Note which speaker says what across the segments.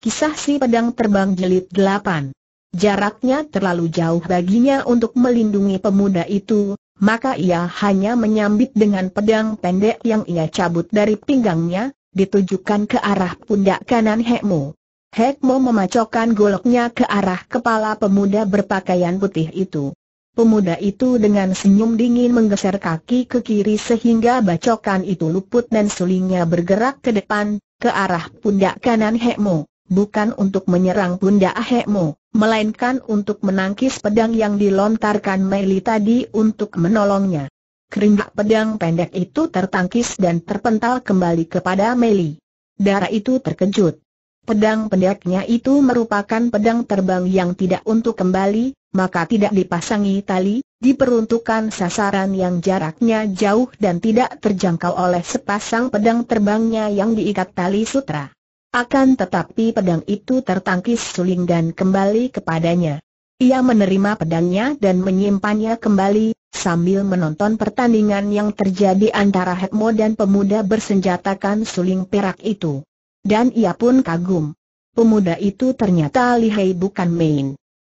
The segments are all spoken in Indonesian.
Speaker 1: Kisah si pedang terbang jelit 8. Jaraknya terlalu jauh baginya untuk melindungi pemuda itu, maka ia hanya menyambit dengan pedang pendek yang ia cabut dari pinggangnya, ditujukan ke arah pundak kanan Hekmo. Hekmo memacokkan goloknya ke arah kepala pemuda berpakaian putih itu. Pemuda itu dengan senyum dingin menggeser kaki ke kiri sehingga bacokan itu luput dan sulingnya bergerak ke depan, ke arah pundak kanan Hekmo bukan untuk menyerang Bunda ahemu, melainkan untuk menangkis pedang yang dilontarkan Meli tadi untuk menolongnya. Keringgak pedang pendek itu tertangkis dan terpental kembali kepada Meli. Darah itu terkejut. Pedang pendeknya itu merupakan pedang terbang yang tidak untuk kembali, maka tidak dipasangi tali, diperuntukkan sasaran yang jaraknya jauh dan tidak terjangkau oleh sepasang pedang terbangnya yang diikat tali sutra. Akan tetapi pedang itu tertangkis suling dan kembali kepadanya. Ia menerima pedangnya dan menyimpannya kembali, sambil menonton pertandingan yang terjadi antara Hetmo dan pemuda bersenjatakan suling perak itu. Dan ia pun kagum. Pemuda itu ternyata lihai bukan main.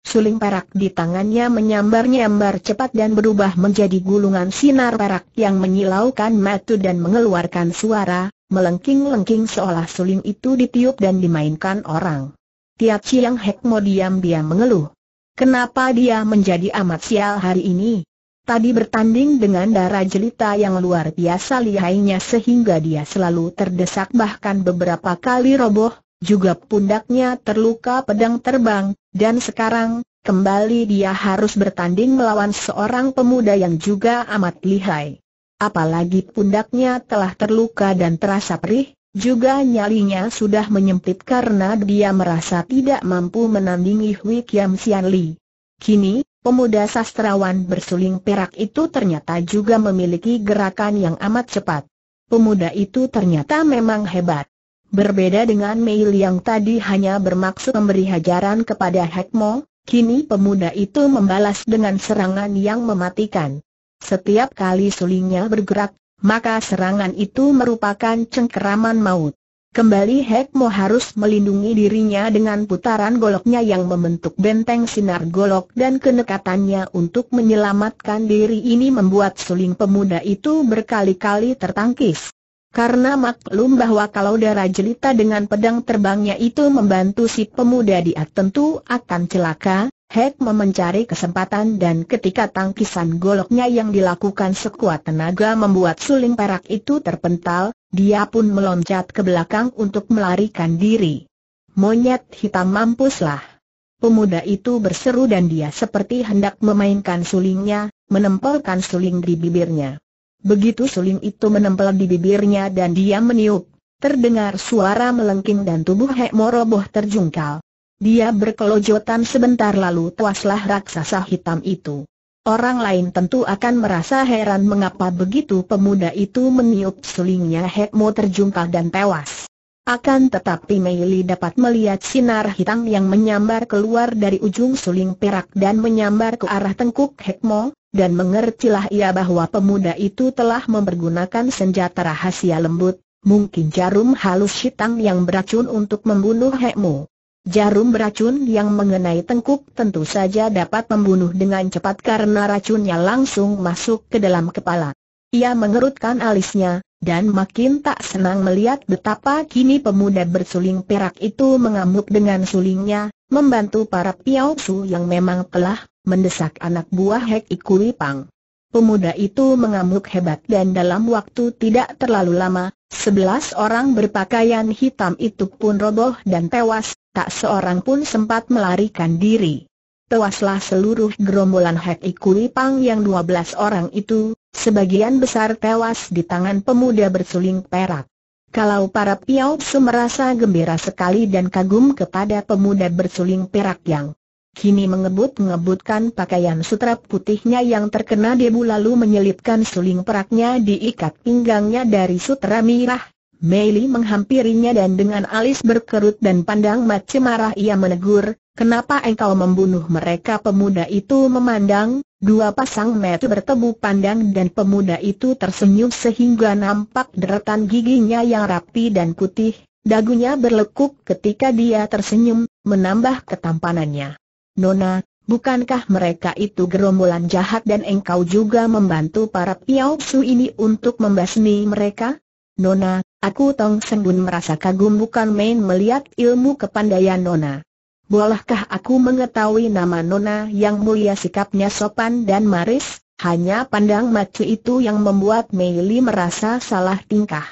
Speaker 1: Suling perak di tangannya menyambar-nyambar cepat dan berubah menjadi gulungan sinar perak yang menyilaukan mata dan mengeluarkan suara, melengking-lengking seolah suling itu ditiup dan dimainkan orang. Tiap siang Hek mau diam-diam mengeluh. Kenapa dia menjadi amat sial hari ini? Tadi bertanding dengan darah jelita yang luar biasa lihainya sehingga dia selalu terdesak bahkan beberapa kali roboh, juga pundaknya terluka pedang terbang, dan sekarang, kembali dia harus bertanding melawan seorang pemuda yang juga amat lihai apalagi pundaknya telah terluka dan terasa perih, juga nyalinya sudah menyempit karena dia merasa tidak mampu menandingi Hui Kiam Sian Li. Kini, pemuda sastrawan bersuling perak itu ternyata juga memiliki gerakan yang amat cepat. Pemuda itu ternyata memang hebat. Berbeda dengan Mei yang tadi hanya bermaksud memberi hajaran kepada Hekmo, kini pemuda itu membalas dengan serangan yang mematikan. Setiap kali sulingnya bergerak, maka serangan itu merupakan cengkeraman maut. Kembali Hekmo harus melindungi dirinya dengan putaran goloknya yang membentuk benteng sinar golok dan kenekatannya untuk menyelamatkan diri ini membuat suling pemuda itu berkali-kali tertangkis. Karena maklum bahwa kalau darah jelita dengan pedang terbangnya itu membantu si pemuda dia tentu akan celaka, Hek memencari kesempatan dan ketika tangkisan goloknya yang dilakukan sekuat tenaga membuat suling perak itu terpental, dia pun meloncat ke belakang untuk melarikan diri. Monyet hitam mampuslah. Pemuda itu berseru dan dia seperti hendak memainkan sulingnya, menempelkan suling di bibirnya. Begitu suling itu menempel di bibirnya dan dia meniup, terdengar suara melengking dan tubuh Hek Moroboh terjungkal. Dia berkelojotan sebentar lalu tuaslah raksasa hitam itu. Orang lain tentu akan merasa heran mengapa begitu pemuda itu meniup sulingnya Hekmo terjungkal dan tewas. Akan tetapi Meili dapat melihat sinar hitam yang menyambar keluar dari ujung suling perak dan menyambar ke arah tengkuk Hekmo, dan mengertilah ia bahwa pemuda itu telah mempergunakan senjata rahasia lembut, mungkin jarum halus hitam yang beracun untuk membunuh Hekmo. Jarum beracun yang mengenai tengkuk tentu saja dapat membunuh dengan cepat karena racunnya langsung masuk ke dalam kepala. Ia mengerutkan alisnya, dan makin tak senang melihat betapa kini pemuda bersuling perak itu mengamuk dengan sulingnya, membantu para piausu yang memang telah mendesak anak buah Hek Ikui Pang. Pemuda itu mengamuk hebat dan dalam waktu tidak terlalu lama, sebelas orang berpakaian hitam itu pun roboh dan tewas, tak seorang pun sempat melarikan diri. Tewaslah seluruh gerombolan Hek Ikui Pang yang 12 orang itu, sebagian besar tewas di tangan pemuda bersuling perak. Kalau para Piao Su merasa gembira sekali dan kagum kepada pemuda bersuling perak yang Kini mengebut-ngebutkan pakaian sutra putihnya yang terkena debu lalu menyelipkan suling peraknya diikat pinggangnya dari sutra mirah, Mei menghampirinya dan dengan alis berkerut dan pandang macam marah ia menegur, kenapa engkau membunuh mereka pemuda itu memandang, dua pasang mata bertemu pandang dan pemuda itu tersenyum sehingga nampak deretan giginya yang rapi dan putih, dagunya berlekuk ketika dia tersenyum, menambah ketampanannya. Nona, bukankah mereka itu gerombolan jahat dan engkau juga membantu para piau su ini untuk membasmi mereka? Nona, Aku Tong Sengun merasa kagum bukan main melihat ilmu kepandaian Nona. Bolehkah aku mengetahui nama Nona yang mulia sikapnya sopan dan maris, hanya pandang macu itu yang membuat Meili merasa salah tingkah.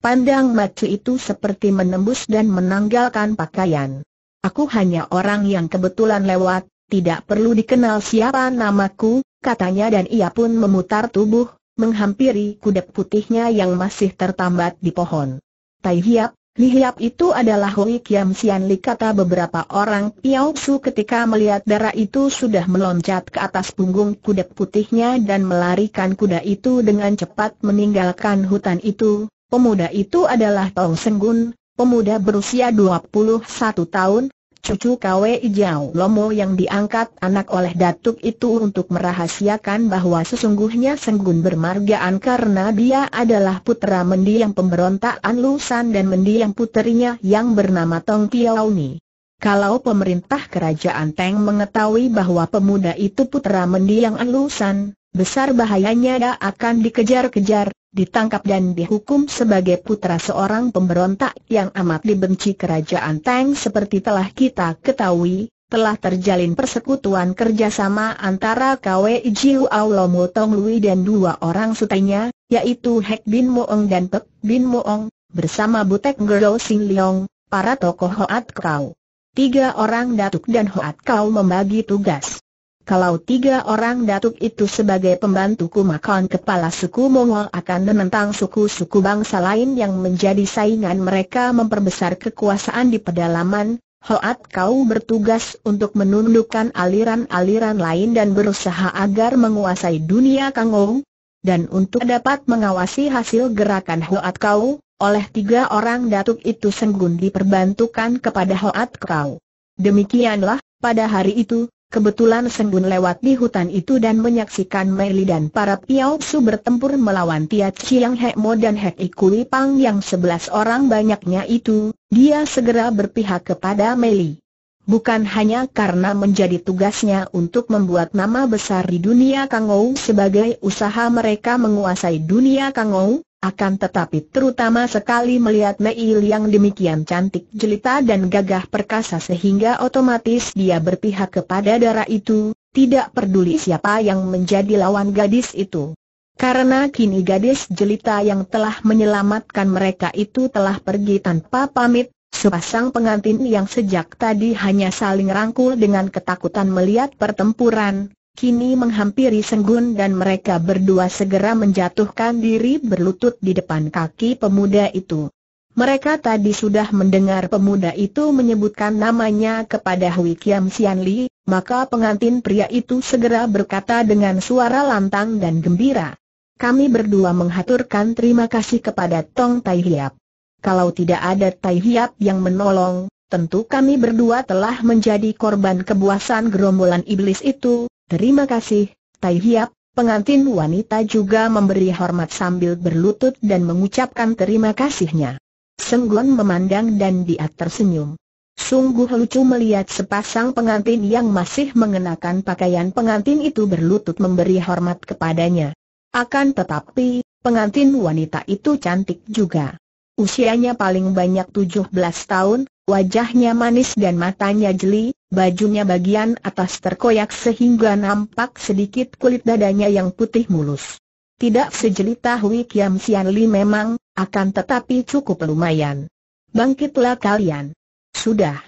Speaker 1: Pandang macu itu seperti menembus dan menanggalkan pakaian. Aku hanya orang yang kebetulan lewat, tidak perlu dikenal siapa namaku, katanya dan ia pun memutar tubuh, menghampiri kuda putihnya yang masih tertambat di pohon. Tai Hiap, Li Hiap itu adalah Hui Kiam Sian Li kata beberapa orang Piao Su ketika melihat darah itu sudah meloncat ke atas punggung kuda putihnya dan melarikan kuda itu dengan cepat meninggalkan hutan itu. Pemuda itu adalah Tong Senggun, pemuda berusia 21 tahun, cucu KW Ijau Lomo yang diangkat anak oleh Datuk itu untuk merahasiakan bahwa sesungguhnya Senggun bermargaan karena dia adalah putra mendiang pemberontak Anlusan dan mendiang puterinya yang bernama Tong Ni. Kalau pemerintah kerajaan Teng mengetahui bahwa pemuda itu putra mendiang Anlusan, besar bahayanya dia akan dikejar-kejar, ditangkap dan dihukum sebagai putra seorang pemberontak yang amat dibenci kerajaan Tang seperti telah kita ketahui, telah terjalin persekutuan kerjasama antara Kwe Jiu Mo Tong Lui dan dua orang setannya, yaitu Hek Bin Moong dan Pek Bin Moong, bersama Butek Ngero Sing Leong, para tokoh Hoat Kau. Tiga orang datuk dan Hoat Kau membagi tugas. Kalau tiga orang datuk itu sebagai pembantuku maka kepala suku Mongol akan menentang suku-suku bangsa lain yang menjadi saingan mereka memperbesar kekuasaan di pedalaman, Hoat kau bertugas untuk menundukkan aliran-aliran lain dan berusaha agar menguasai dunia Kangou. Dan untuk dapat mengawasi hasil gerakan Hoat kau, oleh tiga orang datuk itu senggun diperbantukan kepada Hoat kau. Demikianlah, pada hari itu, Kebetulan Sengbun lewat di hutan itu dan menyaksikan Meili dan para Piao Su bertempur melawan Tia Chiang Hek Mo dan Hek Kui Pang yang sebelas orang banyaknya itu, dia segera berpihak kepada Meili. Bukan hanya karena menjadi tugasnya untuk membuat nama besar di dunia Kangou sebagai usaha mereka menguasai dunia Kangou, akan tetapi terutama sekali melihat Mei yang demikian cantik jelita dan gagah perkasa sehingga otomatis dia berpihak kepada darah itu, tidak peduli siapa yang menjadi lawan gadis itu. Karena kini gadis jelita yang telah menyelamatkan mereka itu telah pergi tanpa pamit, sepasang pengantin yang sejak tadi hanya saling rangkul dengan ketakutan melihat pertempuran, kini menghampiri Senggun dan mereka berdua segera menjatuhkan diri berlutut di depan kaki pemuda itu. Mereka tadi sudah mendengar pemuda itu menyebutkan namanya kepada Hui Kiam Sian Li, maka pengantin pria itu segera berkata dengan suara lantang dan gembira. Kami berdua menghaturkan terima kasih kepada Tong Tai Hiap. Kalau tidak ada Tai Hiap yang menolong, tentu kami berdua telah menjadi korban kebuasan gerombolan iblis itu, Terima kasih, Tai Hiap, pengantin wanita juga memberi hormat sambil berlutut dan mengucapkan terima kasihnya. Sengguan memandang dan dia tersenyum. Sungguh lucu melihat sepasang pengantin yang masih mengenakan pakaian pengantin itu berlutut memberi hormat kepadanya. Akan tetapi, pengantin wanita itu cantik juga. Usianya paling banyak 17 tahun, Wajahnya manis dan matanya jeli, bajunya bagian atas terkoyak sehingga nampak sedikit kulit dadanya yang putih mulus. Tidak sejelita Hui Kiam Sian Li memang, akan tetapi cukup lumayan. Bangkitlah kalian. Sudah.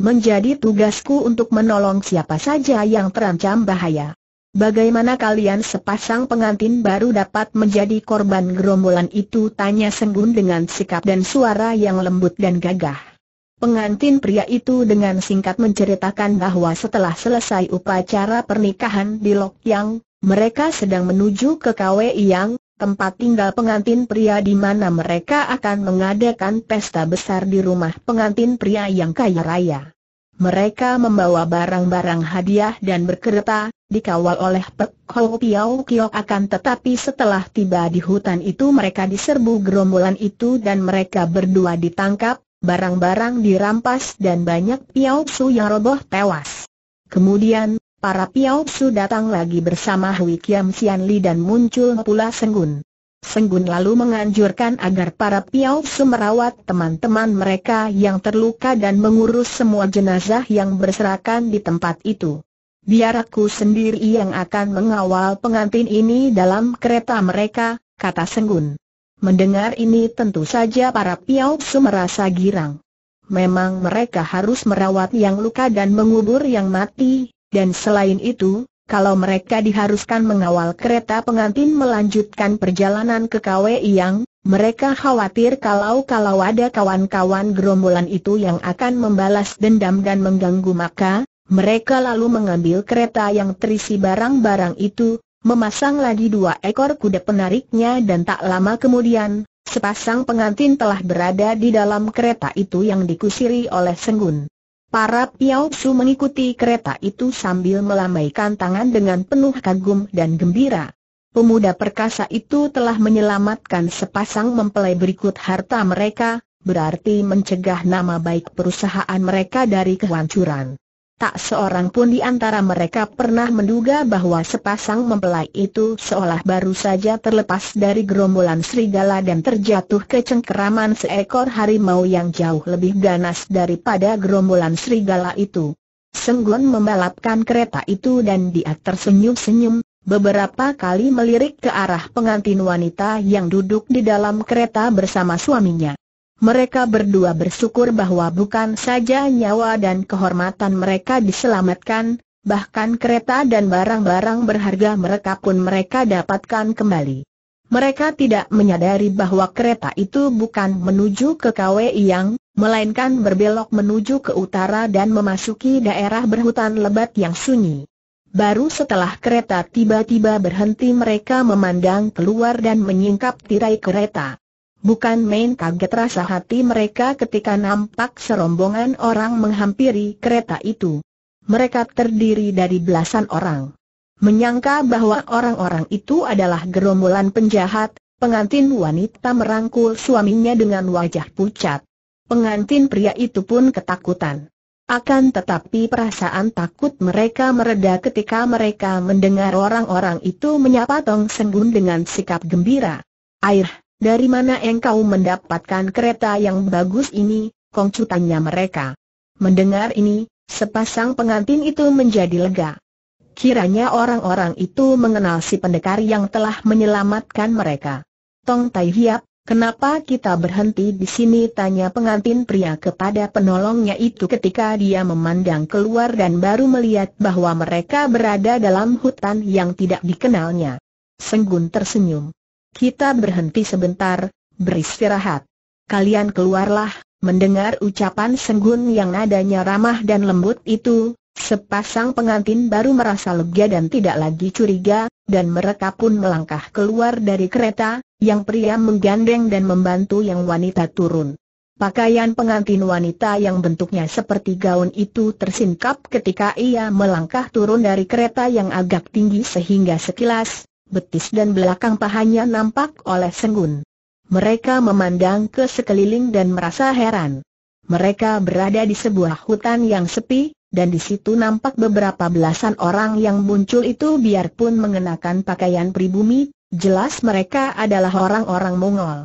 Speaker 1: Menjadi tugasku untuk menolong siapa saja yang terancam bahaya. Bagaimana kalian sepasang pengantin baru dapat menjadi korban gerombolan itu? Tanya Senggun dengan sikap dan suara yang lembut dan gagah. Pengantin pria itu dengan singkat menceritakan bahwa setelah selesai upacara pernikahan di Lok Yang, mereka sedang menuju ke Kwe Yang, tempat tinggal pengantin pria di mana mereka akan mengadakan pesta besar di rumah pengantin pria yang kaya raya. Mereka membawa barang-barang hadiah dan berkereta, dikawal oleh Pek Ho Piao Kiok akan tetapi setelah tiba di hutan itu mereka diserbu gerombolan itu dan mereka berdua ditangkap, barang-barang dirampas dan banyak piaupsu yang roboh tewas. Kemudian, para piaupsu datang lagi bersama Hui Kiam Sian Li dan muncul pula Senggun. Senggun lalu menganjurkan agar para piaupsu merawat teman-teman mereka yang terluka dan mengurus semua jenazah yang berserakan di tempat itu. Biar aku sendiri yang akan mengawal pengantin ini dalam kereta mereka, kata Senggun. Mendengar ini tentu saja para Su merasa girang. Memang mereka harus merawat yang luka dan mengubur yang mati, dan selain itu, kalau mereka diharuskan mengawal kereta pengantin melanjutkan perjalanan ke Kwe yang, mereka khawatir kalau-kalau ada kawan-kawan gerombolan itu yang akan membalas dendam dan mengganggu maka, mereka lalu mengambil kereta yang terisi barang-barang itu, memasang lagi dua ekor kuda penariknya dan tak lama kemudian, sepasang pengantin telah berada di dalam kereta itu yang dikusiri oleh Senggun. Para Piao Su mengikuti kereta itu sambil melambaikan tangan dengan penuh kagum dan gembira. Pemuda perkasa itu telah menyelamatkan sepasang mempelai berikut harta mereka, berarti mencegah nama baik perusahaan mereka dari kehancuran. Tak seorang pun di antara mereka pernah menduga bahwa sepasang mempelai itu seolah baru saja terlepas dari gerombolan serigala dan terjatuh ke cengkeraman seekor harimau yang jauh lebih ganas daripada gerombolan serigala itu. Senggon membalapkan kereta itu dan dia tersenyum-senyum, beberapa kali melirik ke arah pengantin wanita yang duduk di dalam kereta bersama suaminya mereka berdua bersyukur bahwa bukan saja nyawa dan kehormatan mereka diselamatkan, bahkan kereta dan barang-barang berharga mereka pun mereka dapatkan kembali. Mereka tidak menyadari bahwa kereta itu bukan menuju ke Kwe yang, melainkan berbelok menuju ke utara dan memasuki daerah berhutan lebat yang sunyi. Baru setelah kereta tiba-tiba berhenti mereka memandang keluar dan menyingkap tirai kereta. Bukan main kaget rasa hati mereka ketika nampak serombongan orang menghampiri kereta itu. Mereka terdiri dari belasan orang. Menyangka bahwa orang-orang itu adalah gerombolan penjahat, pengantin wanita merangkul suaminya dengan wajah pucat. Pengantin pria itu pun ketakutan. Akan tetapi perasaan takut mereka mereda ketika mereka mendengar orang-orang itu menyapa Tong Senggun dengan sikap gembira. Air, dari mana engkau mendapatkan kereta yang bagus ini? Kongcu tanya mereka. Mendengar ini, sepasang pengantin itu menjadi lega. Kiranya orang-orang itu mengenal si pendekar yang telah menyelamatkan mereka. Tong Tai Hiap, kenapa kita berhenti di sini? Tanya pengantin pria kepada penolongnya itu ketika dia memandang keluar dan baru melihat bahwa mereka berada dalam hutan yang tidak dikenalnya. Senggun tersenyum. Kita berhenti sebentar, beristirahat. Kalian keluarlah, mendengar ucapan Senggun yang nadanya ramah dan lembut itu, sepasang pengantin baru merasa lega dan tidak lagi curiga, dan mereka pun melangkah keluar dari kereta, yang pria menggandeng dan membantu yang wanita turun. Pakaian pengantin wanita yang bentuknya seperti gaun itu tersingkap ketika ia melangkah turun dari kereta yang agak tinggi sehingga sekilas, betis dan belakang pahanya nampak oleh Senggun. Mereka memandang ke sekeliling dan merasa heran. Mereka berada di sebuah hutan yang sepi, dan di situ nampak beberapa belasan orang yang muncul itu biarpun mengenakan pakaian pribumi, jelas mereka adalah orang-orang Mongol.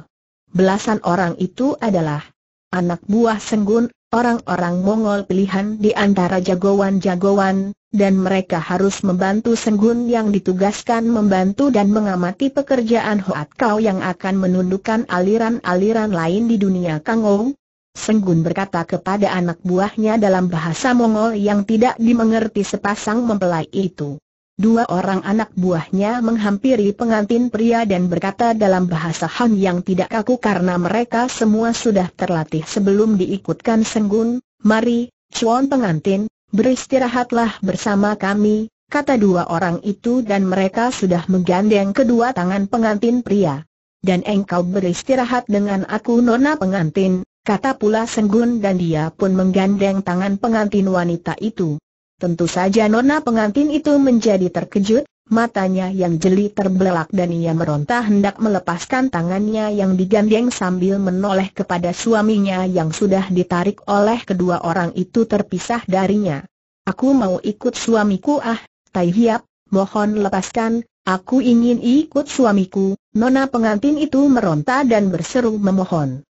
Speaker 1: Belasan orang itu adalah anak buah Senggun, orang-orang Mongol pilihan di antara jagoan-jagoan, dan mereka harus membantu Senggun yang ditugaskan membantu dan mengamati pekerjaan Hoat Kau yang akan menundukkan aliran-aliran lain di dunia Kangou. Senggun berkata kepada anak buahnya dalam bahasa Mongol yang tidak dimengerti sepasang mempelai itu. Dua orang anak buahnya menghampiri pengantin pria dan berkata dalam bahasa Han yang tidak kaku karena mereka semua sudah terlatih sebelum diikutkan Senggun, Mari, Cuan pengantin, beristirahatlah bersama kami, kata dua orang itu dan mereka sudah menggandeng kedua tangan pengantin pria. Dan engkau beristirahat dengan aku nona pengantin, kata pula Senggun dan dia pun menggandeng tangan pengantin wanita itu. Tentu saja nona pengantin itu menjadi terkejut, matanya yang jeli terbelak dan ia meronta hendak melepaskan tangannya yang digandeng sambil menoleh kepada suaminya yang sudah ditarik oleh kedua orang itu terpisah darinya. Aku mau ikut suamiku ah, Tai Hiap, mohon lepaskan, aku ingin ikut suamiku, nona pengantin itu meronta dan berseru memohon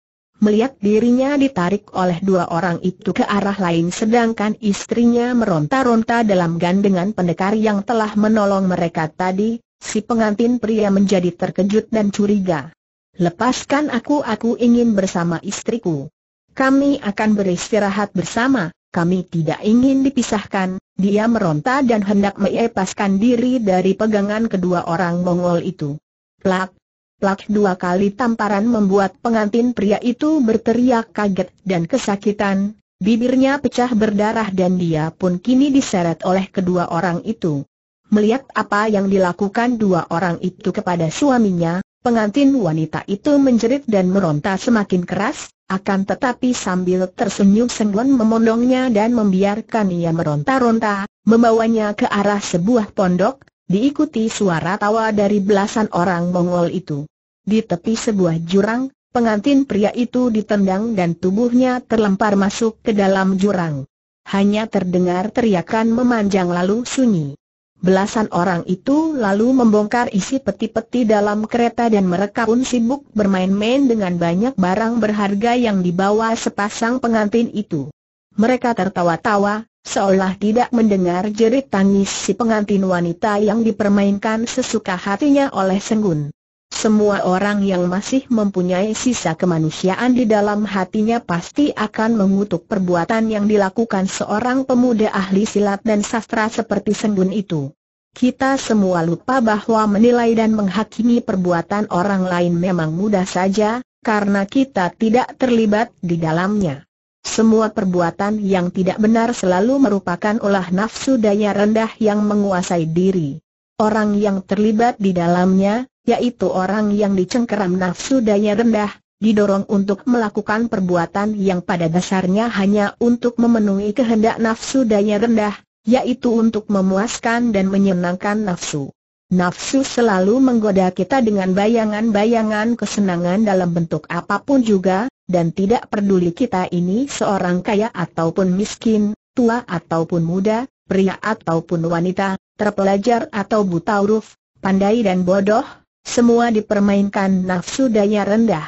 Speaker 1: melihat dirinya ditarik oleh dua orang itu ke arah lain sedangkan istrinya meronta-ronta dalam gandengan pendekar yang telah menolong mereka tadi, si pengantin pria menjadi terkejut dan curiga. Lepaskan aku aku ingin bersama istriku. Kami akan beristirahat bersama, kami tidak ingin dipisahkan, dia meronta dan hendak melepaskan diri dari pegangan kedua orang Mongol itu. Plak, Plak dua kali tamparan membuat pengantin pria itu berteriak kaget dan kesakitan, bibirnya pecah berdarah dan dia pun kini diseret oleh kedua orang itu. Melihat apa yang dilakukan dua orang itu kepada suaminya, pengantin wanita itu menjerit dan meronta semakin keras, akan tetapi sambil tersenyum senggon memondongnya dan membiarkan ia meronta-ronta, membawanya ke arah sebuah pondok, diikuti suara tawa dari belasan orang Mongol itu. Di tepi sebuah jurang, pengantin pria itu ditendang dan tubuhnya terlempar masuk ke dalam jurang. Hanya terdengar teriakan memanjang lalu sunyi. Belasan orang itu lalu membongkar isi peti-peti dalam kereta dan mereka pun sibuk bermain-main dengan banyak barang berharga yang dibawa sepasang pengantin itu. Mereka tertawa-tawa, seolah tidak mendengar jerit tangis si pengantin wanita yang dipermainkan sesuka hatinya oleh Senggun. Semua orang yang masih mempunyai sisa kemanusiaan di dalam hatinya pasti akan mengutuk perbuatan yang dilakukan seorang pemuda ahli silat dan sastra seperti Sembun itu. Kita semua lupa bahwa menilai dan menghakimi perbuatan orang lain memang mudah saja, karena kita tidak terlibat di dalamnya. Semua perbuatan yang tidak benar selalu merupakan olah nafsu daya rendah yang menguasai diri. Orang yang terlibat di dalamnya, yaitu orang yang dicengkeram nafsu daya rendah, didorong untuk melakukan perbuatan yang pada dasarnya hanya untuk memenuhi kehendak nafsu daya rendah, yaitu untuk memuaskan dan menyenangkan nafsu. Nafsu selalu menggoda kita dengan bayangan-bayangan kesenangan dalam bentuk apapun juga, dan tidak peduli kita ini seorang kaya ataupun miskin, tua ataupun muda, pria ataupun wanita, terpelajar atau buta huruf, pandai dan bodoh, semua dipermainkan nafsu daya rendah.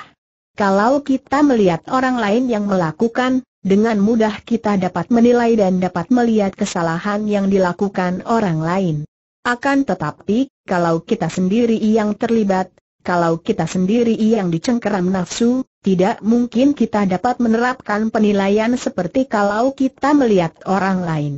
Speaker 1: Kalau kita melihat orang lain yang melakukan, dengan mudah kita dapat menilai dan dapat melihat kesalahan yang dilakukan orang lain. Akan tetapi, kalau kita sendiri yang terlibat, kalau kita sendiri yang dicengkeram nafsu, tidak mungkin kita dapat menerapkan penilaian seperti kalau kita melihat orang lain.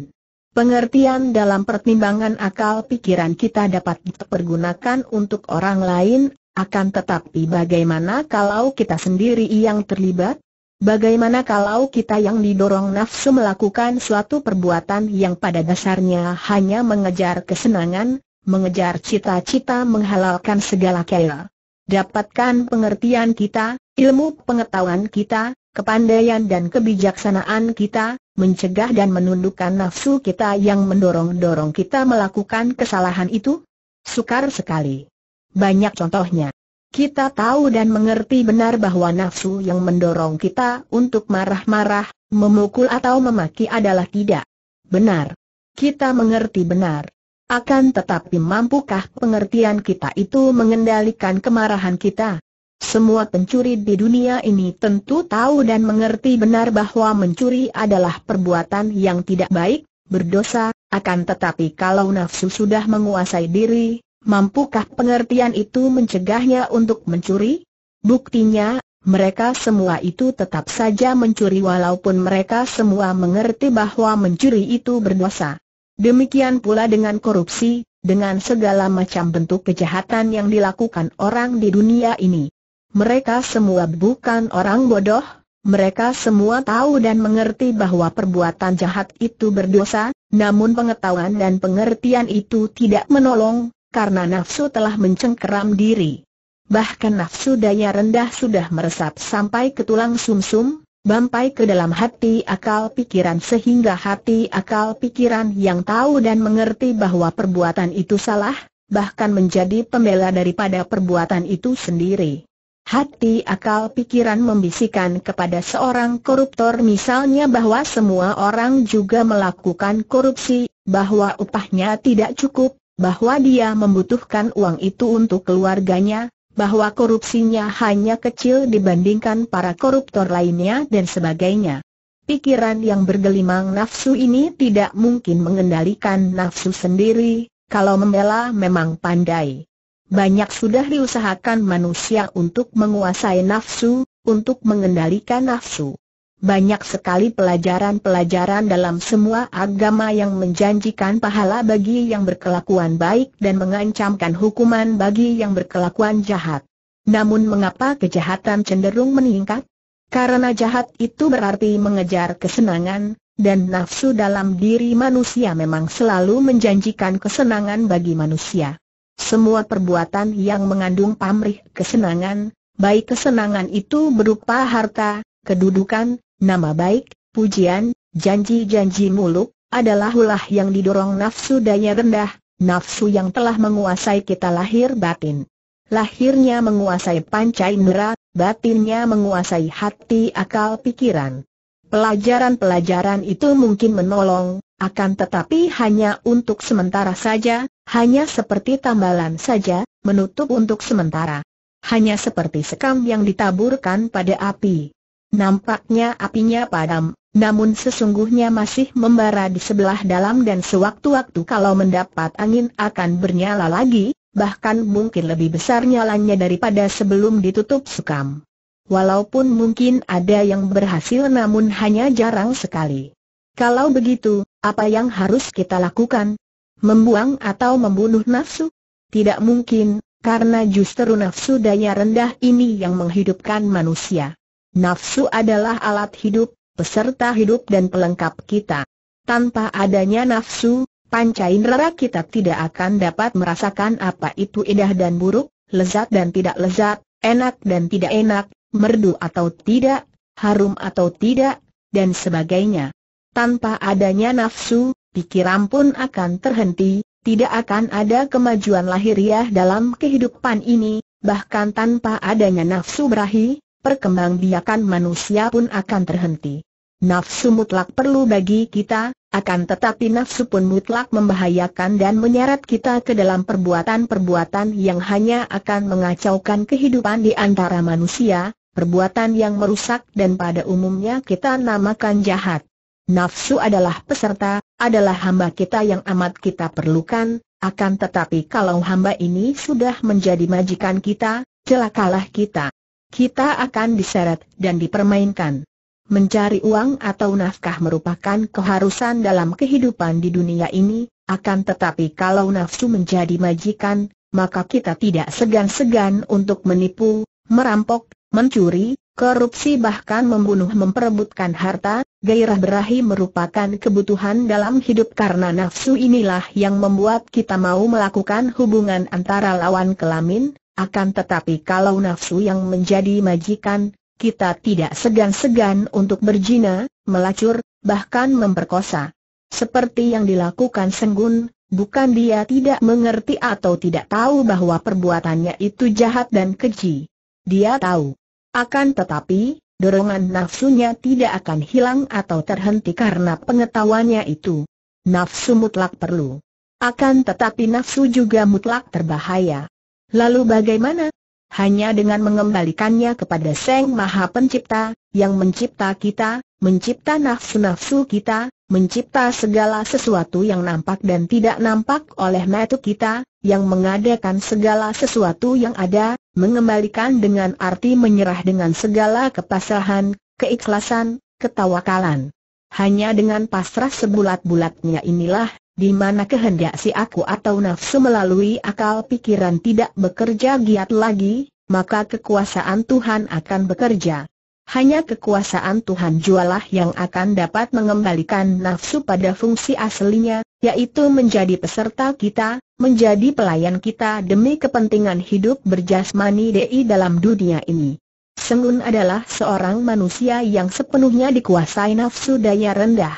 Speaker 1: Pengertian dalam pertimbangan akal pikiran kita dapat dipergunakan untuk orang lain, akan tetapi bagaimana kalau kita sendiri yang terlibat? Bagaimana kalau kita yang didorong nafsu melakukan suatu perbuatan yang pada dasarnya hanya mengejar kesenangan, mengejar cita-cita menghalalkan segala kaya? Dapatkan pengertian kita, ilmu pengetahuan kita, Kepandaian dan kebijaksanaan kita, mencegah dan menundukkan nafsu kita yang mendorong-dorong kita melakukan kesalahan itu? Sukar sekali. Banyak contohnya. Kita tahu dan mengerti benar bahwa nafsu yang mendorong kita untuk marah-marah, memukul atau memaki adalah tidak benar. Kita mengerti benar. Akan tetapi mampukah pengertian kita itu mengendalikan kemarahan kita? Semua pencuri di dunia ini tentu tahu dan mengerti benar bahwa mencuri adalah perbuatan yang tidak baik, berdosa, akan tetapi kalau nafsu sudah menguasai diri, mampukah pengertian itu mencegahnya untuk mencuri? Buktinya, mereka semua itu tetap saja mencuri walaupun mereka semua mengerti bahwa mencuri itu berdosa. Demikian pula dengan korupsi, dengan segala macam bentuk kejahatan yang dilakukan orang di dunia ini. Mereka semua bukan orang bodoh, mereka semua tahu dan mengerti bahwa perbuatan jahat itu berdosa, namun pengetahuan dan pengertian itu tidak menolong, karena nafsu telah mencengkeram diri. Bahkan nafsu daya rendah sudah meresap sampai ke tulang sumsum, -sum, ke dalam hati akal pikiran sehingga hati akal pikiran yang tahu dan mengerti bahwa perbuatan itu salah, bahkan menjadi pembela daripada perbuatan itu sendiri. Hati akal pikiran membisikkan kepada seorang koruptor misalnya bahwa semua orang juga melakukan korupsi, bahwa upahnya tidak cukup, bahwa dia membutuhkan uang itu untuk keluarganya, bahwa korupsinya hanya kecil dibandingkan para koruptor lainnya dan sebagainya. Pikiran yang bergelimang nafsu ini tidak mungkin mengendalikan nafsu sendiri, kalau membela memang pandai. Banyak sudah diusahakan manusia untuk menguasai nafsu, untuk mengendalikan nafsu. Banyak sekali pelajaran-pelajaran dalam semua agama yang menjanjikan pahala bagi yang berkelakuan baik dan mengancamkan hukuman bagi yang berkelakuan jahat. Namun mengapa kejahatan cenderung meningkat? Karena jahat itu berarti mengejar kesenangan, dan nafsu dalam diri manusia memang selalu menjanjikan kesenangan bagi manusia. Semua perbuatan yang mengandung pamrih kesenangan, baik kesenangan itu berupa harta, kedudukan, nama baik, pujian, janji-janji muluk, adalah ulah yang didorong nafsu daya rendah, nafsu yang telah menguasai kita lahir batin. Lahirnya menguasai pancai nera, batinnya menguasai hati akal pikiran. Pelajaran-pelajaran itu mungkin menolong, akan tetapi hanya untuk sementara saja, hanya seperti tambalan saja, menutup untuk sementara. Hanya seperti sekam yang ditaburkan pada api. Nampaknya apinya padam, namun sesungguhnya masih membara di sebelah dalam dan sewaktu-waktu kalau mendapat angin akan bernyala lagi, bahkan mungkin lebih besar nyalanya daripada sebelum ditutup sekam. Walaupun mungkin ada yang berhasil namun hanya jarang sekali. Kalau begitu, apa yang harus kita lakukan? membuang atau membunuh nafsu? Tidak mungkin, karena justru nafsu daya rendah ini yang menghidupkan manusia. Nafsu adalah alat hidup, peserta hidup dan pelengkap kita. Tanpa adanya nafsu, panca indera kita tidak akan dapat merasakan apa itu indah dan buruk, lezat dan tidak lezat, enak dan tidak enak, merdu atau tidak, harum atau tidak, dan sebagainya. Tanpa adanya nafsu, pikiran pun akan terhenti, tidak akan ada kemajuan lahiriah dalam kehidupan ini, bahkan tanpa adanya nafsu berahi, perkembangbiakan manusia pun akan terhenti. Nafsu mutlak perlu bagi kita, akan tetapi nafsu pun mutlak membahayakan dan menyeret kita ke dalam perbuatan-perbuatan yang hanya akan mengacaukan kehidupan di antara manusia, perbuatan yang merusak dan pada umumnya kita namakan jahat. Nafsu adalah peserta, adalah hamba kita yang amat kita perlukan, akan tetapi kalau hamba ini sudah menjadi majikan kita, celakalah kita. Kita akan diseret dan dipermainkan. Mencari uang atau nafkah merupakan keharusan dalam kehidupan di dunia ini, akan tetapi kalau nafsu menjadi majikan, maka kita tidak segan-segan untuk menipu, merampok, mencuri, korupsi bahkan membunuh memperebutkan harta, Gairah berahi merupakan kebutuhan dalam hidup karena nafsu inilah yang membuat kita mau melakukan hubungan antara lawan kelamin, akan tetapi kalau nafsu yang menjadi majikan, kita tidak segan-segan untuk berjina, melacur, bahkan memperkosa. Seperti yang dilakukan Senggun, bukan dia tidak mengerti atau tidak tahu bahwa perbuatannya itu jahat dan keji. Dia tahu. Akan tetapi, dorongan nafsunya tidak akan hilang atau terhenti karena pengetahuannya itu. Nafsu mutlak perlu. Akan tetapi nafsu juga mutlak terbahaya. Lalu bagaimana? Hanya dengan mengembalikannya kepada Sang Maha Pencipta, yang mencipta kita, mencipta nafsu-nafsu kita, mencipta segala sesuatu yang nampak dan tidak nampak oleh mata kita, yang mengadakan segala sesuatu yang ada, mengembalikan dengan arti menyerah dengan segala kepasrahan, keikhlasan, ketawakalan. Hanya dengan pasrah sebulat-bulatnya inilah, di mana kehendak si aku atau nafsu melalui akal pikiran tidak bekerja giat lagi, maka kekuasaan Tuhan akan bekerja. Hanya kekuasaan Tuhan jualah yang akan dapat mengembalikan nafsu pada fungsi aslinya, yaitu menjadi peserta kita, menjadi pelayan kita demi kepentingan hidup berjasmani di dalam dunia ini. Sengun adalah seorang manusia yang sepenuhnya dikuasai nafsu daya rendah.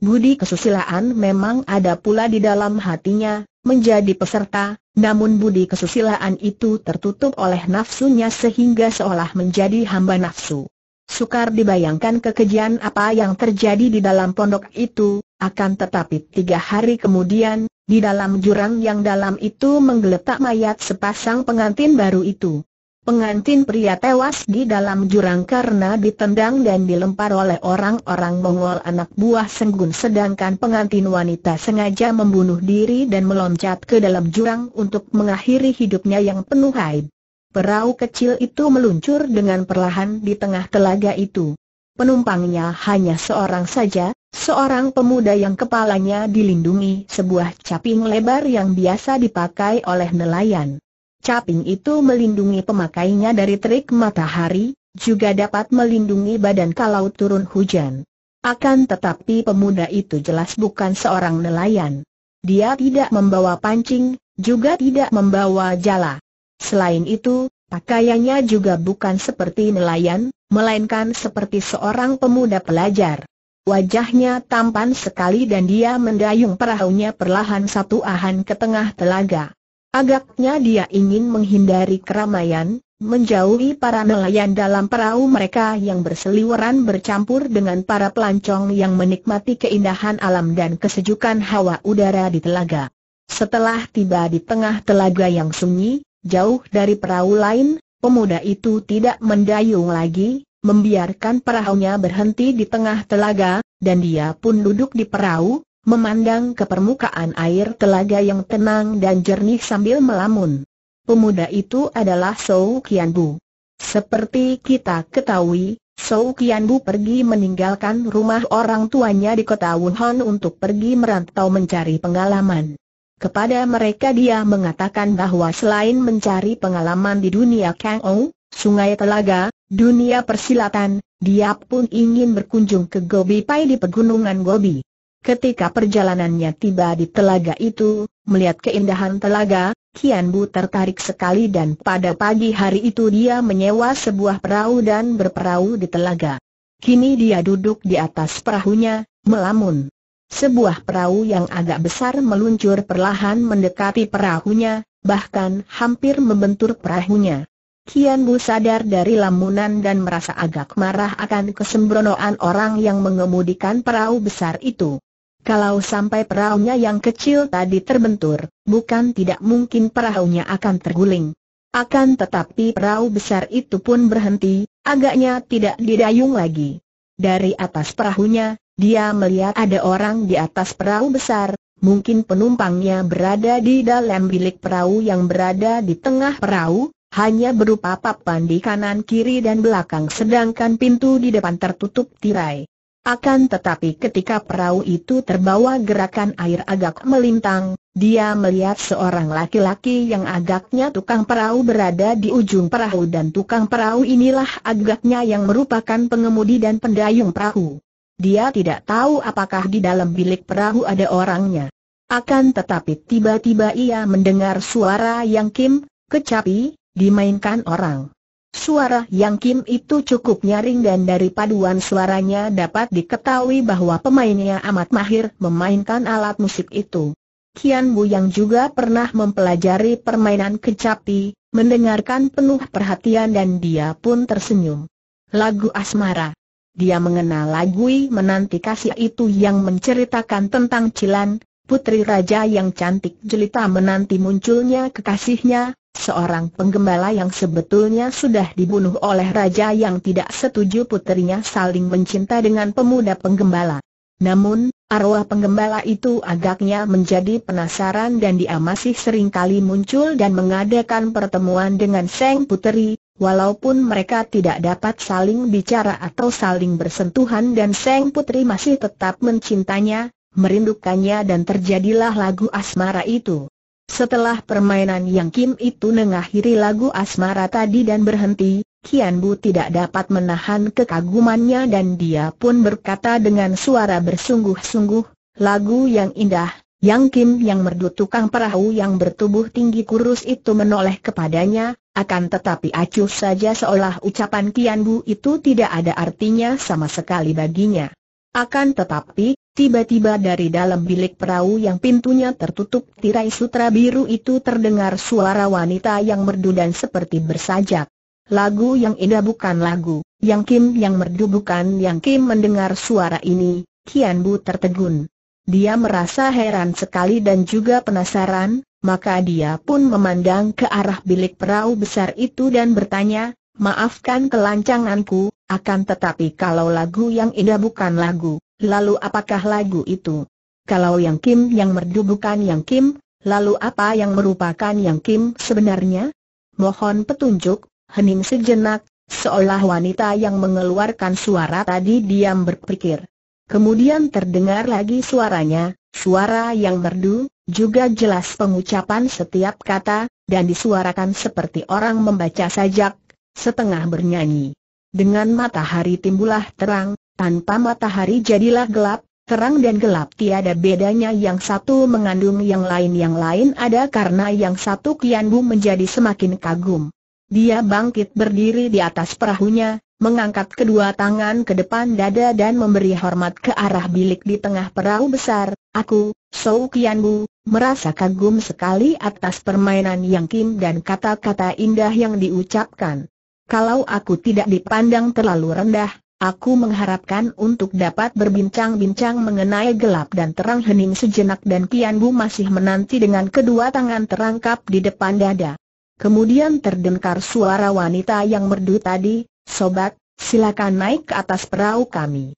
Speaker 1: Budi kesusilaan memang ada pula di dalam hatinya, menjadi peserta, namun budi kesusilaan itu tertutup oleh nafsunya sehingga seolah menjadi hamba nafsu. Sukar dibayangkan kekejian apa yang terjadi di dalam pondok itu, akan tetapi tiga hari kemudian, di dalam jurang yang dalam itu menggeletak mayat sepasang pengantin baru itu. Pengantin pria tewas di dalam jurang karena ditendang dan dilempar oleh orang-orang Mongol anak buah Senggun sedangkan pengantin wanita sengaja membunuh diri dan meloncat ke dalam jurang untuk mengakhiri hidupnya yang penuh haid. Perahu kecil itu meluncur dengan perlahan di tengah telaga itu. Penumpangnya hanya seorang saja, seorang pemuda yang kepalanya dilindungi sebuah caping lebar yang biasa dipakai oleh nelayan. Caping itu melindungi pemakainya dari terik matahari, juga dapat melindungi badan kalau turun hujan. Akan tetapi pemuda itu jelas bukan seorang nelayan. Dia tidak membawa pancing, juga tidak membawa jala. Selain itu, pakaiannya juga bukan seperti nelayan, melainkan seperti seorang pemuda pelajar. Wajahnya tampan sekali dan dia mendayung perahunya perlahan satu ahan ke tengah telaga. Agaknya dia ingin menghindari keramaian, menjauhi para nelayan dalam perahu mereka yang berseliweran bercampur dengan para pelancong yang menikmati keindahan alam dan kesejukan hawa udara di telaga. Setelah tiba di tengah telaga yang sunyi, Jauh dari perahu lain, pemuda itu tidak mendayung lagi, membiarkan perahunya berhenti di tengah telaga, dan dia pun duduk di perahu, memandang ke permukaan air telaga yang tenang dan jernih sambil melamun. Pemuda itu adalah Sou Kian Bu. Seperti kita ketahui, Sou Kian Bu pergi meninggalkan rumah orang tuanya di kota Wuhan untuk pergi merantau mencari pengalaman. Kepada mereka dia mengatakan bahwa selain mencari pengalaman di dunia Kang Ou, sungai telaga, dunia persilatan, dia pun ingin berkunjung ke Gobi Pai di pegunungan Gobi. Ketika perjalanannya tiba di telaga itu, melihat keindahan telaga, Kian Bu tertarik sekali dan pada pagi hari itu dia menyewa sebuah perahu dan berperahu di telaga. Kini dia duduk di atas perahunya, melamun. Sebuah perahu yang agak besar meluncur perlahan mendekati perahunya, bahkan hampir membentur perahunya. Kian Bu sadar dari lamunan dan merasa agak marah akan kesembronoan orang yang mengemudikan perahu besar itu. Kalau sampai perahunya yang kecil tadi terbentur, bukan tidak mungkin perahunya akan terguling. Akan tetapi perahu besar itu pun berhenti, agaknya tidak didayung lagi. Dari atas perahunya, dia melihat ada orang di atas perahu besar, mungkin penumpangnya berada di dalam bilik perahu yang berada di tengah perahu, hanya berupa papan di kanan kiri dan belakang sedangkan pintu di depan tertutup tirai. Akan tetapi ketika perahu itu terbawa gerakan air agak melintang, dia melihat seorang laki-laki yang agaknya tukang perahu berada di ujung perahu dan tukang perahu inilah agaknya yang merupakan pengemudi dan pendayung perahu. Dia tidak tahu apakah di dalam bilik perahu ada orangnya. Akan tetapi tiba-tiba ia mendengar suara yang kim, kecapi, dimainkan orang. Suara yang kim itu cukup nyaring dan dari paduan suaranya dapat diketahui bahwa pemainnya amat mahir memainkan alat musik itu. Kian Bu yang juga pernah mempelajari permainan kecapi, mendengarkan penuh perhatian dan dia pun tersenyum. Lagu Asmara dia mengenal lagu menanti kasih itu yang menceritakan tentang Cilan, putri raja yang cantik jelita menanti munculnya kekasihnya, seorang penggembala yang sebetulnya sudah dibunuh oleh raja yang tidak setuju putrinya saling mencinta dengan pemuda penggembala. Namun, arwah penggembala itu agaknya menjadi penasaran dan dia masih seringkali muncul dan mengadakan pertemuan dengan Seng Puteri, Walaupun mereka tidak dapat saling bicara atau saling bersentuhan dan Seng Putri masih tetap mencintanya, merindukannya dan terjadilah lagu asmara itu. Setelah permainan yang Kim itu mengakhiri lagu asmara tadi dan berhenti, Kian Bu tidak dapat menahan kekagumannya dan dia pun berkata dengan suara bersungguh-sungguh, lagu yang indah, yang Kim yang merdu tukang perahu yang bertubuh tinggi kurus itu menoleh kepadanya, akan tetapi acuh saja seolah ucapan Kian Bu itu tidak ada artinya sama sekali baginya. Akan tetapi, tiba-tiba dari dalam bilik perahu yang pintunya tertutup tirai sutra biru itu terdengar suara wanita yang merdu dan seperti bersajak. Lagu yang indah bukan lagu, yang Kim yang merdu bukan yang Kim mendengar suara ini, Kian Bu tertegun. Dia merasa heran sekali dan juga penasaran, maka dia pun memandang ke arah bilik perahu besar itu dan bertanya, maafkan kelancanganku, akan tetapi kalau lagu yang indah bukan lagu, lalu apakah lagu itu? Kalau yang Kim yang merdu bukan yang Kim, lalu apa yang merupakan yang Kim sebenarnya? Mohon petunjuk, hening sejenak, seolah wanita yang mengeluarkan suara tadi diam berpikir. Kemudian terdengar lagi suaranya, suara yang merdu, juga jelas pengucapan setiap kata, dan disuarakan seperti orang membaca sajak, setengah bernyanyi. Dengan matahari timbulah terang, tanpa matahari jadilah gelap, terang dan gelap tiada bedanya yang satu mengandung yang lain yang lain ada karena yang satu Kianbu menjadi semakin kagum. Dia bangkit berdiri di atas perahunya, mengangkat kedua tangan ke depan dada dan memberi hormat ke arah bilik di tengah perahu besar. Aku, Sou Kianbu merasa kagum sekali atas permainan Yang Kim dan kata-kata indah yang diucapkan. Kalau aku tidak dipandang terlalu rendah, aku mengharapkan untuk dapat berbincang-bincang mengenai gelap dan terang hening sejenak dan Kian Bu masih menanti dengan kedua tangan terangkap di depan dada. Kemudian terdengar suara wanita yang merdu tadi, Sobat, silakan naik ke atas perahu kami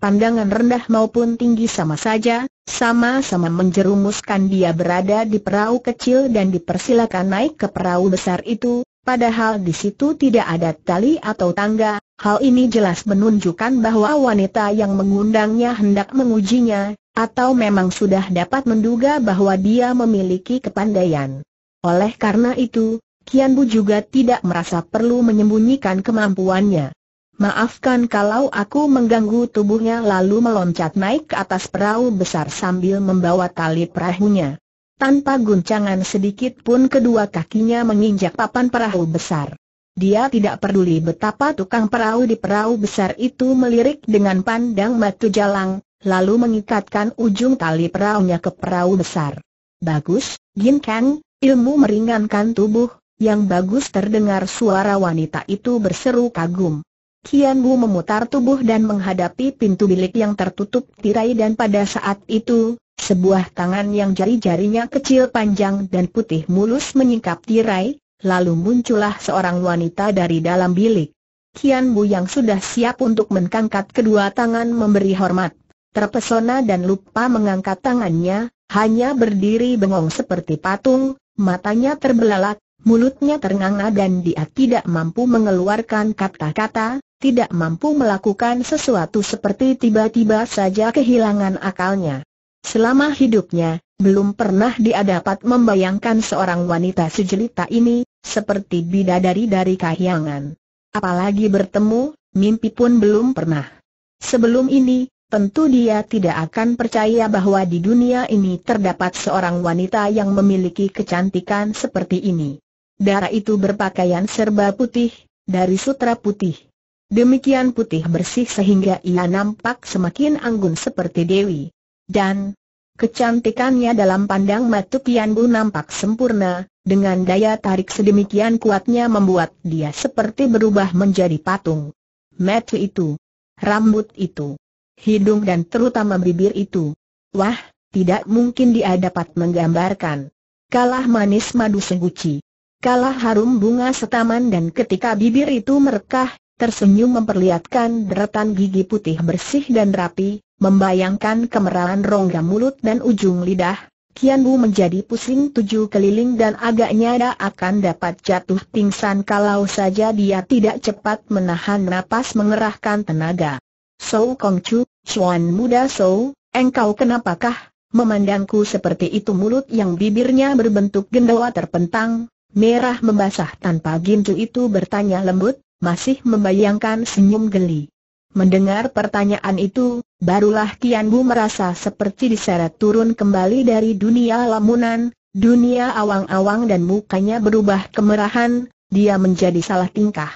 Speaker 1: pandangan rendah maupun tinggi sama saja, sama-sama menjerumuskan dia berada di perahu kecil dan dipersilakan naik ke perahu besar itu, padahal di situ tidak ada tali atau tangga. Hal ini jelas menunjukkan bahwa wanita yang mengundangnya hendak mengujinya, atau memang sudah dapat menduga bahwa dia memiliki kepandaian. Oleh karena itu, Kian Bu juga tidak merasa perlu menyembunyikan kemampuannya. Maafkan kalau aku mengganggu tubuhnya lalu meloncat naik ke atas perahu besar sambil membawa tali perahunya. Tanpa guncangan sedikit pun kedua kakinya menginjak papan perahu besar. Dia tidak peduli betapa tukang perahu di perahu besar itu melirik dengan pandang matu jalang, lalu mengikatkan ujung tali perahunya ke perahu besar. Bagus, Gin Kang, ilmu meringankan tubuh, yang bagus terdengar suara wanita itu berseru kagum. Kian Wu memutar tubuh dan menghadapi pintu bilik yang tertutup tirai dan pada saat itu, sebuah tangan yang jari-jarinya kecil panjang dan putih mulus menyingkap tirai, lalu muncullah seorang wanita dari dalam bilik. Kian Wu yang sudah siap untuk mengangkat kedua tangan memberi hormat, terpesona dan lupa mengangkat tangannya, hanya berdiri bengong seperti patung, matanya terbelalak, mulutnya ternganga dan dia tidak mampu mengeluarkan kata-kata, tidak mampu melakukan sesuatu seperti tiba-tiba saja kehilangan akalnya. Selama hidupnya, belum pernah dia dapat membayangkan seorang wanita sejelita ini, seperti bidadari dari kahyangan. Apalagi bertemu, mimpi pun belum pernah. Sebelum ini, tentu dia tidak akan percaya bahwa di dunia ini terdapat seorang wanita yang memiliki kecantikan seperti ini. Darah itu berpakaian serba putih, dari sutra putih. Demikian putih bersih sehingga ia nampak semakin anggun seperti Dewi. Dan kecantikannya dalam pandang mata Tian Bu nampak sempurna, dengan daya tarik sedemikian kuatnya membuat dia seperti berubah menjadi patung. Mata itu, rambut itu, hidung dan terutama bibir itu. Wah, tidak mungkin dia dapat menggambarkan. Kalah manis madu seguci. Kalah harum bunga setaman dan ketika bibir itu merekah, tersenyum memperlihatkan deretan gigi putih bersih dan rapi, membayangkan kemerahan rongga mulut dan ujung lidah, Kian Bu menjadi pusing tujuh keliling dan agaknya dia akan dapat jatuh pingsan kalau saja dia tidak cepat menahan napas mengerahkan tenaga. So Kong Chu, Chuan muda So, engkau kenapakah? Memandangku seperti itu mulut yang bibirnya berbentuk gendawa terpentang, merah membasah tanpa gincu itu bertanya lembut, masih membayangkan senyum geli. Mendengar pertanyaan itu, barulah Tian Bu merasa seperti diseret turun kembali dari dunia lamunan, dunia awang-awang dan mukanya berubah kemerahan, dia menjadi salah tingkah.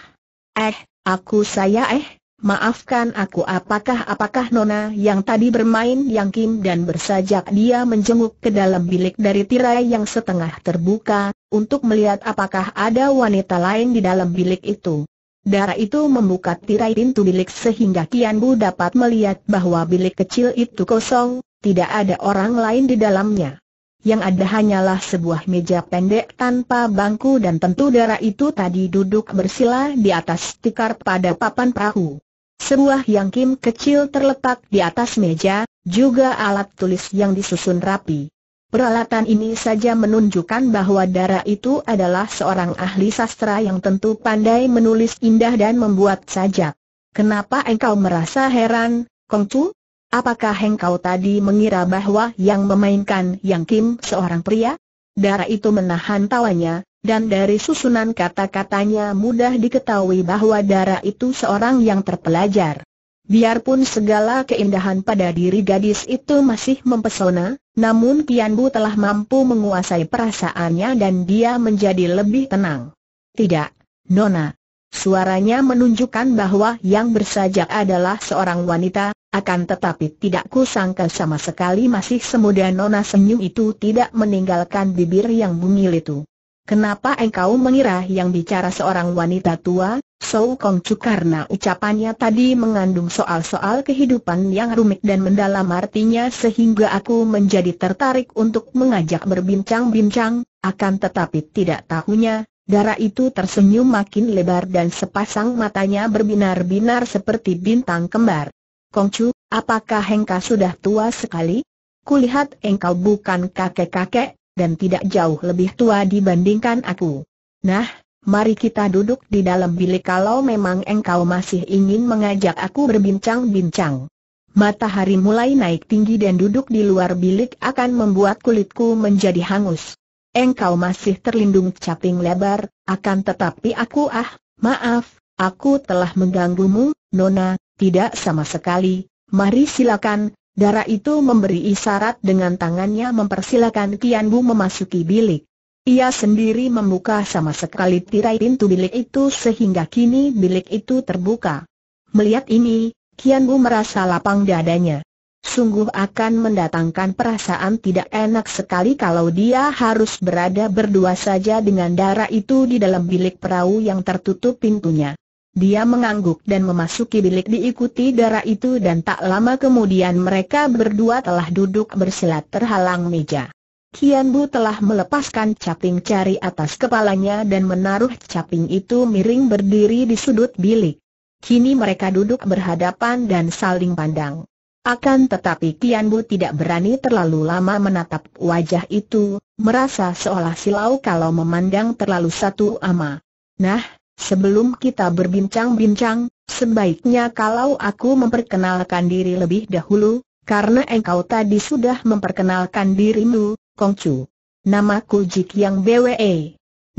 Speaker 1: Eh, aku saya eh, maafkan aku apakah-apakah Nona yang tadi bermain yang Kim dan bersajak dia menjenguk ke dalam bilik dari tirai yang setengah terbuka, untuk melihat apakah ada wanita lain di dalam bilik itu. Darah itu membuka tirai pintu bilik sehingga Kian Bu dapat melihat bahwa bilik kecil itu kosong, tidak ada orang lain di dalamnya. Yang ada hanyalah sebuah meja pendek tanpa bangku dan tentu darah itu tadi duduk bersila di atas tikar pada papan perahu. Sebuah yang kim kecil terletak di atas meja, juga alat tulis yang disusun rapi. Peralatan ini saja menunjukkan bahwa Dara itu adalah seorang ahli sastra yang tentu pandai menulis indah dan membuat sajak. Kenapa engkau merasa heran, Chu? Apakah engkau tadi mengira bahwa yang memainkan Yang Kim seorang pria? Dara itu menahan tawanya, dan dari susunan kata-katanya mudah diketahui bahwa Dara itu seorang yang terpelajar. Biarpun segala keindahan pada diri gadis itu masih mempesona, namun Pian Bu telah mampu menguasai perasaannya dan dia menjadi lebih tenang. Tidak, Nona. Suaranya menunjukkan bahwa yang bersajak adalah seorang wanita, akan tetapi tidak kusangka sama sekali masih semudah Nona senyum itu tidak meninggalkan bibir yang bungil itu. Kenapa engkau mengira yang bicara seorang wanita tua, Sou Kong Chu karena ucapannya tadi mengandung soal-soal kehidupan yang rumit dan mendalam artinya sehingga aku menjadi tertarik untuk mengajak berbincang-bincang, akan tetapi tidak tahunya, darah itu tersenyum makin lebar dan sepasang matanya berbinar-binar seperti bintang kembar. Kong Chu, apakah engkau sudah tua sekali? Kulihat engkau bukan kakek-kakek, dan tidak jauh lebih tua dibandingkan aku. Nah, mari kita duduk di dalam bilik kalau memang engkau masih ingin mengajak aku berbincang-bincang. Matahari mulai naik tinggi dan duduk di luar bilik akan membuat kulitku menjadi hangus. Engkau masih terlindung caping lebar, akan tetapi aku ah, maaf, aku telah mengganggumu, Nona, tidak sama sekali, mari silakan, Dara itu memberi isyarat dengan tangannya mempersilakan Kian Kianbu memasuki bilik. Ia sendiri membuka sama sekali tirai pintu bilik itu sehingga kini bilik itu terbuka. Melihat ini, Kian Bu merasa lapang dadanya. Sungguh akan mendatangkan perasaan tidak enak sekali kalau dia harus berada berdua saja dengan darah itu di dalam bilik perahu yang tertutup pintunya. Dia mengangguk dan memasuki bilik diikuti darah itu dan tak lama kemudian mereka berdua telah duduk bersilat terhalang meja. Kian Bu telah melepaskan caping cari atas kepalanya dan menaruh caping itu miring berdiri di sudut bilik. Kini mereka duduk berhadapan dan saling pandang. Akan tetapi Kian Bu tidak berani terlalu lama menatap wajah itu, merasa seolah silau kalau memandang terlalu satu ama. Nah, sebelum kita berbincang-bincang, sebaiknya kalau aku memperkenalkan diri lebih dahulu, karena engkau tadi sudah memperkenalkan dirimu, Kongcu. Namaku Jik Yang BWE.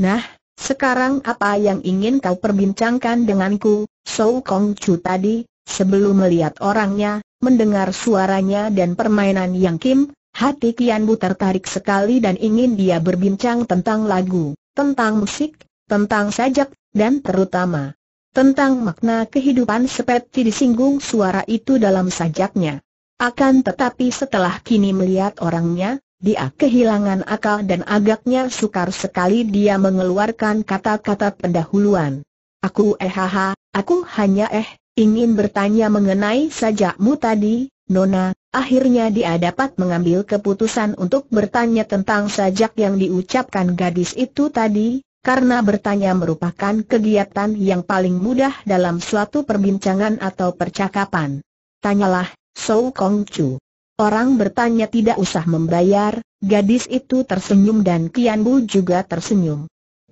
Speaker 1: Nah, sekarang apa yang ingin kau perbincangkan denganku, Sou Kongcu tadi, sebelum melihat orangnya, mendengar suaranya dan permainan Yang Kim, hati Kianbu tertarik sekali dan ingin dia berbincang tentang lagu, tentang musik, tentang sajak, dan terutama tentang makna kehidupan seperti disinggung suara itu dalam sajaknya. Akan tetapi setelah kini melihat orangnya, dia kehilangan akal dan agaknya sukar sekali dia mengeluarkan kata-kata pendahuluan. Aku eh ha aku hanya eh, ingin bertanya mengenai sajakmu tadi, Nona. Akhirnya dia dapat mengambil keputusan untuk bertanya tentang sajak yang diucapkan gadis itu tadi, karena bertanya merupakan kegiatan yang paling mudah dalam suatu perbincangan atau percakapan. Tanyalah, Sou Kong Chu. Orang bertanya tidak usah membayar, gadis itu tersenyum dan Kian Bu juga tersenyum.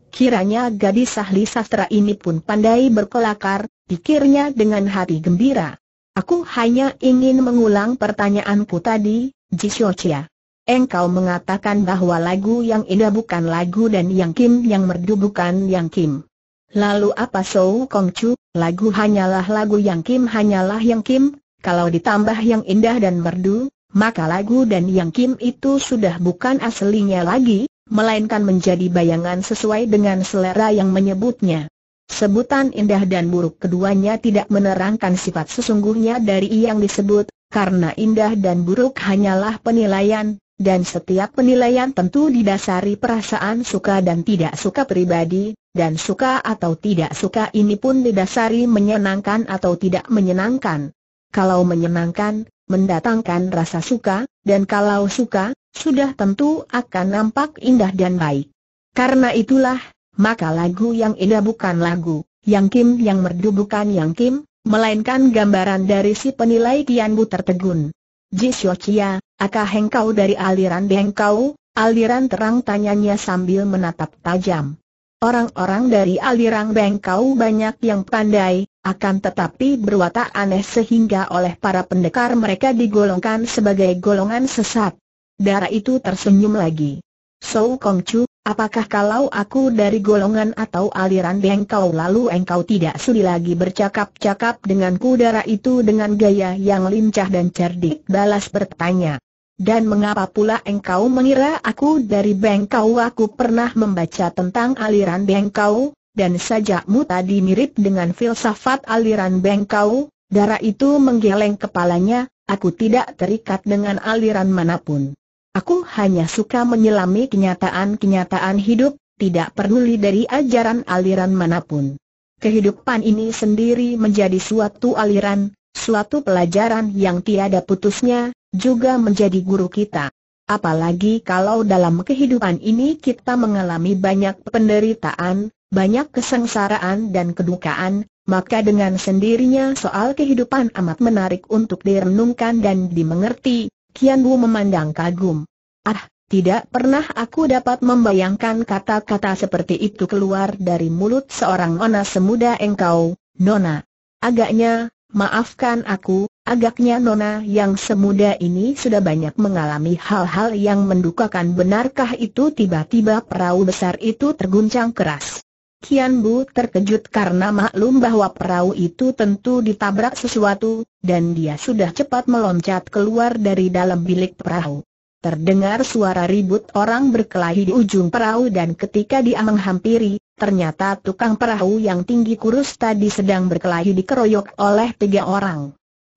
Speaker 1: Kiranya gadis ahli sastra ini pun pandai berkelakar, pikirnya dengan hati gembira. Aku hanya ingin mengulang pertanyaanku tadi, Jisyochia. Engkau mengatakan bahwa lagu yang indah bukan lagu dan yang Kim yang merdu bukan yang Kim. Lalu apa Sou Kong Chu, lagu hanyalah lagu yang Kim hanyalah yang Kim, kalau ditambah yang indah dan merdu, maka lagu dan yang Kim itu sudah bukan aslinya lagi, melainkan menjadi bayangan sesuai dengan selera yang menyebutnya. Sebutan indah dan buruk keduanya tidak menerangkan sifat sesungguhnya dari yang disebut, karena indah dan buruk hanyalah penilaian, dan setiap penilaian tentu didasari perasaan suka dan tidak suka pribadi, dan suka atau tidak suka ini pun didasari menyenangkan atau tidak menyenangkan. Kalau menyenangkan, mendatangkan rasa suka, dan kalau suka, sudah tentu akan nampak indah dan baik. Karena itulah, maka lagu yang indah bukan lagu, yang Kim yang merdu bukan yang Kim, melainkan gambaran dari si penilai Kian Bu tertegun. Jisyo Chia, akah hengkau dari aliran Bengkau? aliran terang tanyanya sambil menatap tajam. Orang-orang dari aliran bengkau banyak yang pandai, akan tetapi berwatak aneh sehingga oleh para pendekar mereka digolongkan sebagai golongan sesat. Darah itu tersenyum lagi. So Kong Chu, apakah kalau aku dari golongan atau aliran bengkau lalu engkau tidak sudi lagi bercakap-cakap denganku darah itu dengan gaya yang lincah dan cerdik balas bertanya. Dan mengapa pula engkau mengira aku dari bengkau aku pernah membaca tentang aliran bengkau, dan sajakmu tadi mirip dengan filsafat aliran bengkau, darah itu menggeleng kepalanya, aku tidak terikat dengan aliran manapun. Aku hanya suka menyelami kenyataan-kenyataan hidup, tidak peduli dari ajaran aliran manapun. Kehidupan ini sendiri menjadi suatu aliran, suatu pelajaran yang tiada putusnya, juga menjadi guru kita. Apalagi kalau dalam kehidupan ini kita mengalami banyak penderitaan, banyak kesengsaraan dan kedukaan, maka dengan sendirinya soal kehidupan amat menarik untuk direnungkan dan dimengerti, Kian Wu memandang kagum. Ah, tidak pernah aku dapat membayangkan kata-kata seperti itu keluar dari mulut seorang nona semuda engkau, Nona. Agaknya, maafkan aku, Agaknya Nona yang semuda ini sudah banyak mengalami hal-hal yang mendukakan benarkah itu tiba-tiba perahu besar itu terguncang keras. Kian Bu terkejut karena maklum bahwa perahu itu tentu ditabrak sesuatu, dan dia sudah cepat meloncat keluar dari dalam bilik perahu. Terdengar suara ribut orang berkelahi di ujung perahu dan ketika dia menghampiri, ternyata tukang perahu yang tinggi kurus tadi sedang berkelahi dikeroyok oleh tiga orang.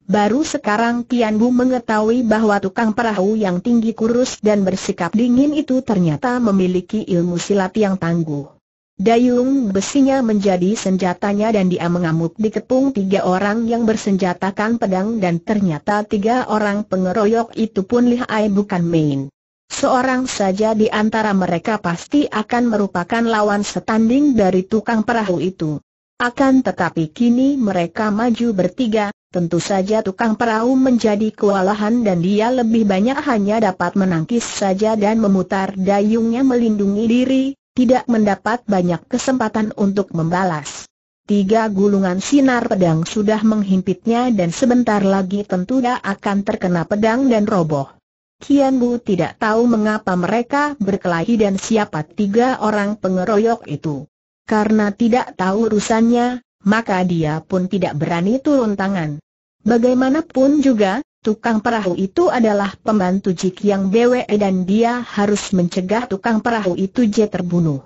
Speaker 1: Baru sekarang Tian Bu mengetahui bahwa tukang perahu yang tinggi kurus dan bersikap dingin itu ternyata memiliki ilmu silat yang tangguh. Dayung besinya menjadi senjatanya dan dia mengamuk dikepung tiga orang yang bersenjatakan pedang dan ternyata tiga orang pengeroyok itu pun lihai bukan main. Seorang saja di antara mereka pasti akan merupakan lawan setanding dari tukang perahu itu. Akan tetapi kini mereka maju bertiga, tentu saja tukang perahu menjadi kewalahan dan dia lebih banyak hanya dapat menangkis saja dan memutar dayungnya melindungi diri, tidak mendapat banyak kesempatan untuk membalas. Tiga gulungan sinar pedang sudah menghimpitnya dan sebentar lagi tentu dia akan terkena pedang dan roboh. Kian Bu tidak tahu mengapa mereka berkelahi dan siapa tiga orang pengeroyok itu. Karena tidak tahu urusannya, maka dia pun tidak berani turun tangan. Bagaimanapun juga, tukang perahu itu adalah pembantu Jik yang BWE dan dia harus mencegah tukang perahu itu J terbunuh.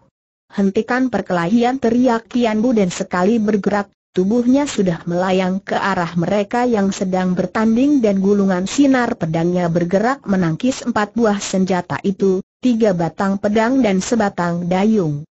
Speaker 1: Hentikan perkelahian teriak Kian Bu dan sekali bergerak, tubuhnya sudah melayang ke arah mereka yang sedang bertanding dan gulungan sinar pedangnya bergerak menangkis empat buah senjata itu, tiga batang pedang dan sebatang dayung.